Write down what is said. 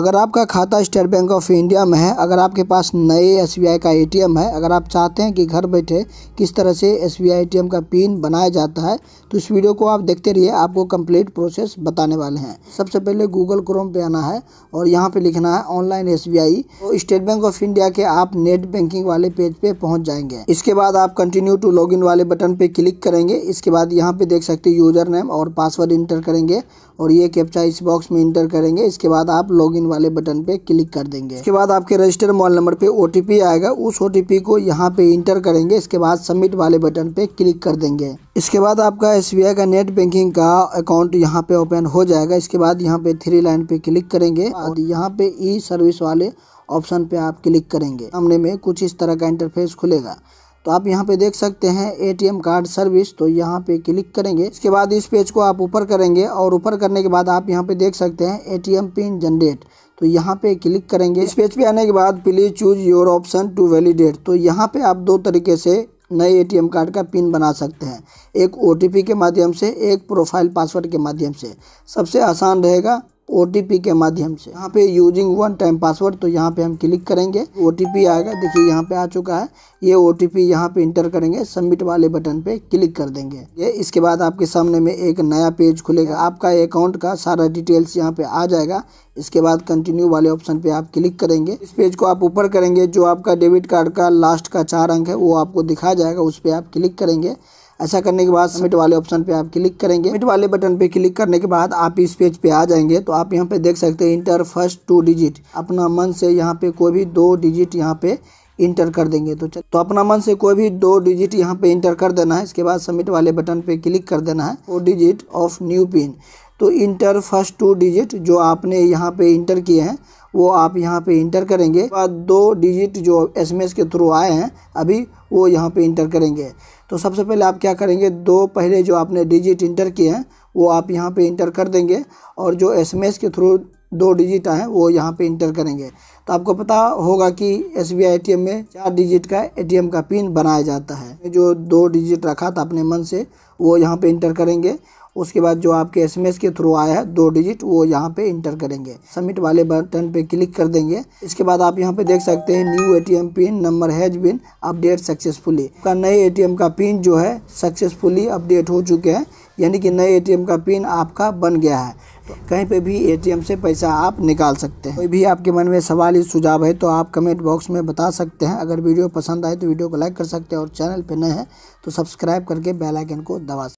अगर आपका खाता स्टेट बैंक ऑफ इंडिया में है अगर आपके पास नए एस का एटीएम है अगर आप चाहते हैं कि घर बैठे किस तरह से एस एटीएम का पिन बनाया जाता है तो इस वीडियो को आप देखते रहिए आपको कंप्लीट प्रोसेस बताने वाले हैं सबसे पहले गूगल क्रोम पे आना है और यहाँ पे लिखना है ऑनलाइन एस तो स्टेट बैंक ऑफ इंडिया के आप नेट बैंकिंग वाले पेज पे पहुँच जाएंगे इसके बाद आप कंटिन्यू टू लॉग वाले बटन पर क्लिक करेंगे इसके बाद यहाँ पे देख सकते यूजर नेम और पासवर्ड इंटर करेंगे और ये कैप्चा इस बॉक्स में इंटर करेंगे इसके बाद आप लॉग वाले बटन पे क्लिक कर देंगे इसके बाद आपके रजिस्टर मोबाइल नंबर पे ओ आएगा उस ओ को यहाँ पे इंटर करेंगे इसके बाद सबमिट वाले बटन पे क्लिक कर देंगे इसके बाद आपका एस का नेट बैंकिंग का अकाउंट यहाँ पे ओपन हो जाएगा इसके बाद यहाँ पे थ्री लाइन पे क्लिक करेंगे और यहाँ पे ई सर्विस वाले ऑप्शन पे आप क्लिक करेंगे सामने में कुछ इस तरह का इंटरफेस खुलेगा तो आप यहाँ पे देख सकते हैं एटीएम कार्ड सर्विस तो यहाँ पे क्लिक करेंगे इसके बाद इस पेज को आप ऊपर करेंगे और ऊपर करने के बाद आप यहाँ पे देख सकते हैं एटीएम पिन जनरेट तो यहाँ पे क्लिक करेंगे इस पेज पे आने के बाद please choose your option to validate तो यहाँ पे आप दो तरीके से नए एटीएम कार्ड का पिन बना सकते हैं एक ओटीपी के माध्यम से एक प्रोफाइल पासवर्ड के माध्यम से सबसे आसान रहेगा ओ के माध्यम से यहाँ पे यूजिंग वन टाइम पासवर्ड तो यहाँ पे हम क्लिक करेंगे ओ आएगा देखिए यहाँ पे आ चुका है ये ओ टी पी यहाँ पे इंटर करेंगे सबमिट वाले बटन पे क्लिक कर देंगे ये इसके बाद आपके सामने में एक नया पेज खुलेगा आपका अकाउंट का सारा डिटेल्स यहाँ पे आ जाएगा इसके बाद कंटिन्यू वाले ऑप्शन पे आप क्लिक करेंगे इस पेज को आप ऊपर करेंगे जो आपका डेबिट कार्ड का लास्ट का चार अंक है वो आपको दिखा जाएगा उस पर आप क्लिक करेंगे ऐसा करने के बाद सबमिट वाले ऑप्शन पे आप क्लिक करेंगे सबमिट वाले बटन पे क्लिक करने के बाद आप इस पेज पे आ जाएंगे तो आप यहाँ पे देख सकते हैं इंटर फर्स्ट टू डिजिट अपना मन से यहाँ पे कोई भी दो डिजिट यहाँ पे इंटर कर देंगे तो तो अपना मन से कोई भी दो डिजिट यहाँ पे इंटर कर देना है इसके बाद सबमिट वाले बटन पे क्लिक कर देना है वो डिजिट ऑफ न्यू पिन तो इंटर फर्स्ट टू डिजिट जो आपने यहाँ पे इंटर किए हैं वो आप यहाँ पे इंटर करेंगे बाद दो डिजिट जो एसएमएस के थ्रू आए हैं अभी वो यहाँ पे इंटर करेंगे तो सबसे पहले आप क्या करेंगे दो पहले जो आपने डिजिट इंटर किए हैं वो आप यहाँ पे इंटर कर देंगे और जो एसएमएस के थ्रू दो डिजिट आए वो यहाँ पे इंटर करेंगे तो आपको पता होगा कि एस बी में चार डिजिट का एटीएम का पिन बनाया जाता है जो दो डिजिट रखा था अपने मन से वो यहाँ पे इंटर करेंगे उसके बाद जो आपके एसएमएस के थ्रू आया है दो डिजिट वो यहाँ पे इंटर करेंगे सबमिट वाले बटन पे क्लिक कर देंगे इसके बाद आप यहाँ पे देख सकते हैं new ATM pin number has been updated successfully का नए एटीएम का पिन जो है सक्सेसफुली अपडेट हो चुके हैं यानी कि नए एटीएम का पिन आपका बन गया है कहीं पे भी एटीएम से पैसा आप निकाल सकते हैं कोई भी आपके मन में सवाल या सुझाव है तो आप कमेंट बॉक्स में बता सकते हैं अगर वीडियो पसंद आए तो वीडियो को लाइक कर सकते हैं और चैनल पर नए हैं तो सब्सक्राइब करके बेल आइकन को दबा सकते